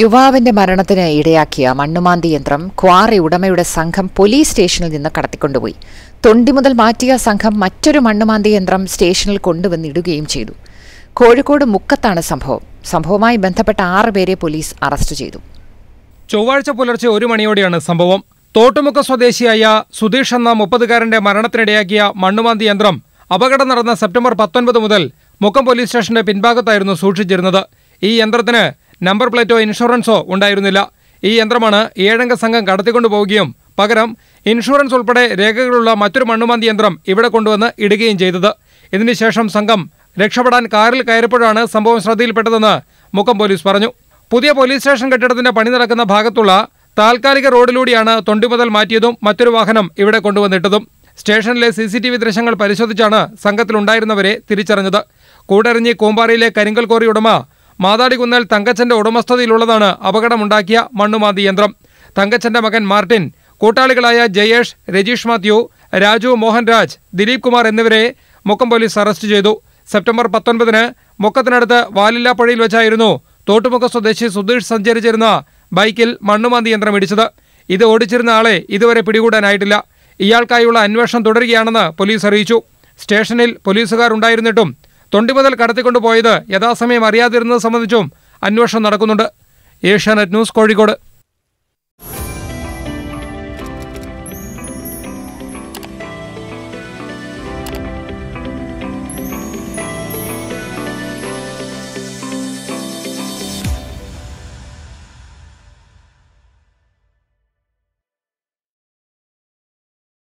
യുവാവിന്റെ മരണത്തിന് ഇടയാക്കിയ മണ്ണുമാന്തി യന്ത്രം ക്വാറി ഉടമയുടെ സംഘം പോലീസ് സ്റ്റേഷനിൽ നിന്ന് കടത്തിക്കൊണ്ടുപോയി തൊണ്ടി മുതൽ മാറ്റിയ സംഘം മറ്റൊരു മണ്ണുമാന്തി യന്ത്രം സ്റ്റേഷനിൽ കൊണ്ടുവന്നിടുകയും ചെയ്തു കോഴിക്കോട് മുക്കത്താണ് സംഭവം സംഭവവുമായി ബന്ധപ്പെട്ട ആറ് പേരെ പോലീസ് അറസ്റ്റ് ചെയ്തു ചൊവ്വാഴ്ച പുലർച്ചെ ഒരു മണിയോടെയാണ് സംഭവം തോട്ടുമുക്ക സ്വദേശിയായ സുധീഷ് എന്ന മുപ്പതുകാരന്റെ മരണത്തിനിടയാക്കിയ മണ്ണുമാന്തി യന്ത്രം അപകടം നടന്ന സെപ്റ്റംബർ പത്തൊൻപത് മുതൽ മുക്കം പോലീസ് സ്റ്റേഷന്റെ പിൻഭാഗത്തായിരുന്നു സൂക്ഷിച്ചിരുന്നത് ഈ യന്ത്രത്തിന് നമ്പർ പ്ലേറ്റോ ഇൻഷുറൻസോ ഉണ്ടായിരുന്നില്ല ഈ യന്ത്രമാണ് ഏഴംഗ സംഘം കടത്തിക്കൊണ്ടു പോവുകയും പകരം ഇൻഷുറൻസ് ഉൾപ്പെടെ രേഖകളുള്ള മറ്റൊരു മണ്ണുമാന്തി യന്ത്രം ഇവിടെ കൊണ്ടുവന്ന് ഇടുകയും ചെയ്തത് ഇതിനുശേഷം സംഘം രക്ഷപ്പെടാൻ കാറിൽ കയറിയപ്പോഴാണ് സംഭവം ശ്രദ്ധയിൽപ്പെട്ടതെന്ന് മുക്കം പോലീസ് പറഞ്ഞു പുതിയ പോലീസ് സ്റ്റേഷൻ കെട്ടിടത്തിന്റെ പണി നടക്കുന്ന ഭാഗത്തുള്ള താൽക്കാലിക റോഡിലൂടെയാണ് തൊണ്ടി മുതൽ മാറ്റിയതും മറ്റൊരു വാഹനം ഇവിടെ കൊണ്ടുവന്നിട്ടതും സ്റ്റേഷനിലെ സി സി ടി വി ദൃശ്യങ്ങൾ പരിശോധിച്ചാണ് സംഘത്തിലുണ്ടായിരുന്നവരെ തിരിച്ചറിഞ്ഞത് കൂടറിഞ്ഞി കൂമ്പാറയിലെ കരിങ്കൽ കോറി ഉടമ മാതാടികുന്നേൽ തങ്കച്ചന്റെ ഉടമസ്ഥതയിലുള്ളതാണ് അപകടമുണ്ടാക്കിയ മണ്ണുമാന്തി യന്ത്രം തങ്കച്ചന്റെ മകൻ മാർട്ടിൻ കൂട്ടാളികളായ ജയേഷ് രജീഷ് മാത്യു രാജു മോഹൻരാജ് ദിലീപ് കുമാർ എന്നിവരെ മുക്കം പോലീസ് അറസ്റ്റ് ചെയ്തു സെപ്റ്റംബർ പത്തൊൻപതിന് മുക്കത്തിനടുത്ത് വാലില്ലാപ്പുഴയിൽ വെച്ചായിരുന്നു തോട്ടുമുക്ക സ്വദേശി സുധീഷ് സഞ്ചരിച്ചിരുന്ന ബൈക്കിൽ മണ്ണുമാന്തി യന്ത്രം ഇടിച്ചത് ഇത് ഓടിച്ചിരുന്ന ആളെ ഇതുവരെ പിടികൂടാനായിട്ടില്ല ഇയാൾക്കായുള്ള അന്വേഷണം തുടരുകയാണെന്ന് പോലീസ് അറിയിച്ചു സ്റ്റേഷനിൽ പോലീസുകാരുണ്ടായിരുന്നിട്ടും മുതൽ കടത്തിക്കൊണ്ടുപോയത് യഥാസമയം അറിയാതിരുന്നത് സംബന്ധിച്ചും അന്വേഷണം നടക്കുന്നുണ്ട് ഏഷ്യാനെറ്റ് ന്യൂസ് കോഴിക്കോട്